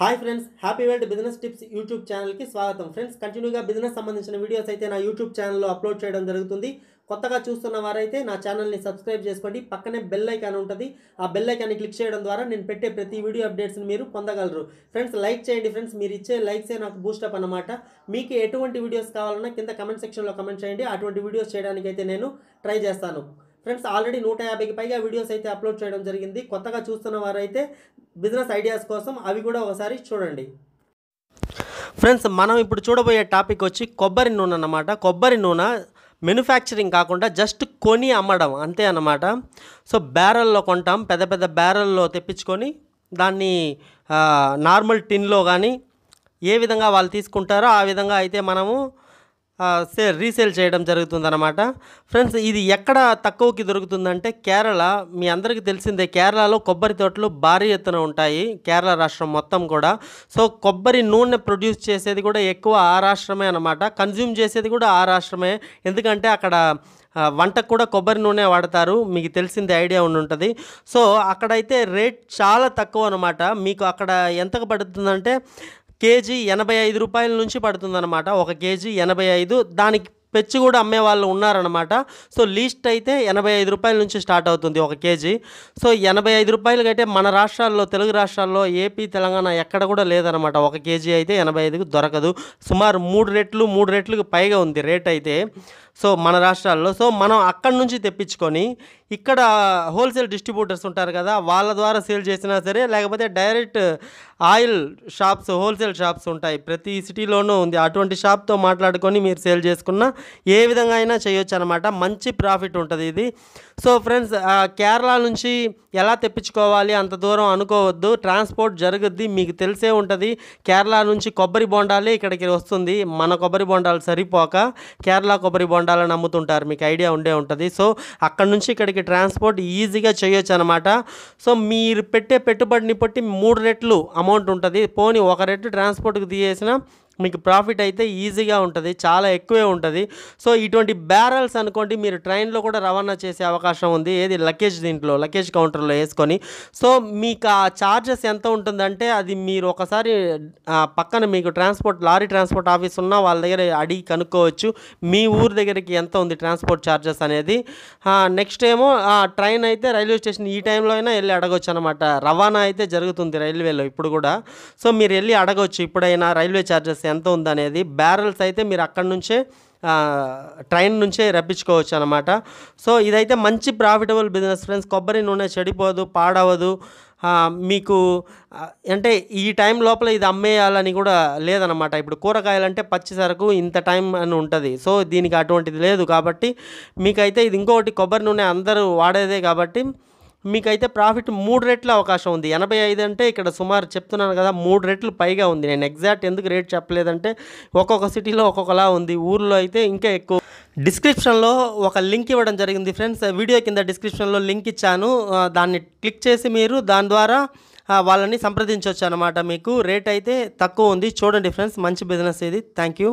hi friends happy world business tips YouTube ఛానల్కి స్వాగతం friends కంటిన్యూగా బిజినెస్ సంబంధించిన వీడియోస్ అయితే నా యూట్యూబ్ ఛానల్లో అప్లోడ్ చేయడం జరుగుతుంది కొత్తగా చూస్తున్న వారైతే నా ఛానల్ని సబ్స్క్రైబ్ చేసుకోండి పక్కనే బెల్ ఐకాన్ ఉంటుంది ఆ బెల్ ఐకాన్ని క్లిక్ చేయడం ద్వారా నేను పెట్టే ప్రతి వీడియో అప్డేట్స్ని మీరు పొందగలరు ఫ్రెండ్స్ లైక్ చేయండి ఫ్రెండ్స్ మీరు ఇచ్చే లైక్సే నాకు బూస్టప్ అనమాట మీకు ఎటువంటి వీడియోస్ కావాలన్నా కింద కమెంట్ సెక్షన్లో కమెంట్ చేయండి అటువంటి వీడియోస్ చేయడానికి అయితే నేను ట్రై చేస్తాను ఫ్రెండ్స్ ఆల్రెడీ నూట యాభైకి పైగా వీడియోస్ అయితే అప్లోడ్ చేయడం జరిగింది కొత్తగా చూస్తున్న వారైతే బిజినెస్ ఐడియాస్ కోసం అవి కూడా ఒకసారి చూడండి ఫ్రెండ్స్ మనం ఇప్పుడు చూడబోయే టాపిక్ వచ్చి కొబ్బరి నూనె అన్నమాట కొబ్బరి నూనె మెనుఫ్యాక్చరింగ్ కాకుండా జస్ట్ కొని అమ్మడం అంతే అన్నమాట సో బ్యారల్లో కొంటాం పెద్ద పెద్ద బ్యారల్లో తెప్పించుకొని దాన్ని నార్మల్ టిన్లో కానీ ఏ విధంగా వాళ్ళు తీసుకుంటారో ఆ విధంగా అయితే మనము సేల్ రీసేల్ చేయడం జరుగుతుందన్నమాట ఫ్రెండ్స్ ఇది ఎక్కడ తక్కువకి దొరుకుతుందంటే కేరళ మీ అందరికీ తెలిసిందే కేరళలో కొబ్బరి తోటలు భారీ ఎత్తున ఉంటాయి కేరళ రాష్ట్రం మొత్తం కూడా సో కొబ్బరి నూనె ప్రొడ్యూస్ చేసేది కూడా ఎక్కువ ఆ రాష్ట్రమే అనమాట కన్జ్యూమ్ చేసేది కూడా ఆ రాష్ట్రమే ఎందుకంటే అక్కడ వంటకు కూడా కొబ్బరి నూనె వాడతారు మీకు తెలిసింది ఐడియా ఉండి ఉంటుంది సో అక్కడైతే రేట్ చాలా తక్కువ అనమాట మీకు అక్కడ ఎంత పడుతుందంటే కేజీ ఎనభై ఐదు రూపాయల నుంచి పడుతుందన్నమాట ఒక కేజీ ఎనభై ఐదు దానికి పెచ్చి కూడా అమ్మే వాళ్ళు ఉన్నారనమాట సో లీస్ట్ అయితే ఎనభై ఐదు రూపాయల నుంచి స్టార్ట్ అవుతుంది ఒక కేజీ సో ఎనభై ఐదు అయితే మన రాష్ట్రాల్లో తెలుగు రాష్ట్రాల్లో ఏపీ తెలంగాణ ఎక్కడ కూడా లేదనమాట ఒక కేజీ అయితే ఎనభై ఐదుకు దొరకదు సుమారు మూడు రెట్లు మూడు రెట్లకు పైగా ఉంది రేట్ అయితే సో మన రాష్ట్రాల్లో సో మనం అక్కడి నుంచి తెప్పించుకొని ఇక్కడ హోల్సేల్ డిస్ట్రిబ్యూటర్స్ ఉంటారు కదా వాళ్ళ ద్వారా సేల్ చేసినా సరే లేకపోతే direct oil shops wholesale shops ఉంటాయి ప్రతి సిటీలోనూ ఉంది అటువంటి షాప్తో మాట్లాడుకొని మీరు సేల్ చేసుకున్నా ఏ విధంగా అయినా చేయొచ్చు అనమాట మంచి ప్రాఫిట్ ఉంటుంది ఇది సో ఫ్రెండ్స్ కేరళ నుంచి ఎలా తెప్పించుకోవాలి అంత దూరం అనుకోవద్దు ట్రాన్స్పోర్ట్ జరుగుద్ది మీకు తెలిసే ఉంటుంది కేరళ నుంచి కొబ్బరి బొండాలే ఇక్కడికి వస్తుంది మన కొబ్బరి బొండాలు సరిపోక కేరళ కొబ్బరి బొండాలు ఉండాలని నమ్ముతుంటారు మీకు ఐడియా ఉండే ఉంటుంది సో అక్కడ నుంచి ఇక్కడికి ట్రాన్స్పోర్ట్ ఈజీగా చేయొచ్చు అనమాట సో మీరు పెట్టే పెట్టుబడిని బట్టి మూడు రెట్లు అమౌంట్ ఉంటుంది పోనీ ఒక రెట్లు ట్రాన్స్పోర్ట్కి తీసేసిన మీకు ప్రాఫిట్ అయితే ఈజీగా ఉంటుంది చాలా ఎక్కువే ఉంటుంది సో ఇటువంటి బ్యారల్స్ అనుకోండి మీరు ట్రైన్లో కూడా రవాణా చేసే అవకాశం ఉంది ఏది లగేజ్ దీంట్లో లగేజ్ కౌంటర్లో వేసుకొని సో మీకు ఆ ఛార్జెస్ ఎంత ఉంటుందంటే అది మీరు ఒకసారి పక్కన మీకు ట్రాన్స్పోర్ట్ లారీ ట్రాన్స్పోర్ట్ ఆఫీస్ ఉన్నా వాళ్ళ దగ్గర అడిగి కనుక్కోవచ్చు మీ ఊరు దగ్గరికి ఎంత ఉంది ట్రాన్స్పోర్ట్ ఛార్జెస్ అనేది నెక్స్ట్ ఏమో ట్రైన్ అయితే రైల్వే స్టేషన్ ఈ టైంలో అయినా వెళ్ళి అడగవచ్చు అనమాట రవాణా అయితే జరుగుతుంది రైల్వేలో ఇప్పుడు కూడా సో మీరు వెళ్ళి అడగవచ్చు ఇప్పుడైనా రైల్వే ఛార్జెస్ ఎంత ఉందనేది బ్యారల్స్ అయితే మీరు అక్కడి నుంచే ట్రైన్ నుంచే రప్పించుకోవచ్చు అనమాట సో ఇదైతే మంచి ప్రాఫిటబుల్ బిజినెస్ ఫ్రెండ్స్ కొబ్బరి నూనె చెడిపోదు పాడవదు మీకు అంటే ఈ టైం లోపల ఇది అమ్మేయాలని కూడా లేదనమాట ఇప్పుడు కూరగాయలు అంటే పచ్చి సరుకు ఇంత టైం అని ఉంటుంది సో దీనికి అటువంటిది లేదు కాబట్టి మీకైతే ఇది ఇంకొకటి కొబ్బరి నూనె అందరూ వాడేదే కాబట్టి మీకైతే ప్రాఫిట్ మూడు రెట్ల అవకాశం ఉంది ఎనభై ఐదు అంటే ఇక్కడ సుమారు చెప్తున్నాను కదా మూడు రెట్లు పైగా ఉంది నేను ఎగ్జాక్ట్ ఎందుకు రేట్ చెప్పలేదంటే ఒక్కొక్క సిటీలో ఒక్కొక్కలా ఉంది ఊర్లో అయితే ఇంకా ఎక్కువ డిస్క్రిప్షన్లో ఒక లింక్ ఇవ్వడం జరిగింది ఫ్రెండ్స్ వీడియో కింద డిస్క్రిప్షన్లో లింక్ ఇచ్చాను దాన్ని క్లిక్ చేసి మీరు దాని ద్వారా వాళ్ళని సంప్రదించవచ్చు అనమాట మీకు రేట్ అయితే తక్కువ ఉంది చూడండి ఫ్రెండ్స్ మంచి బిజినెస్ ఇది థ్యాంక్ యూ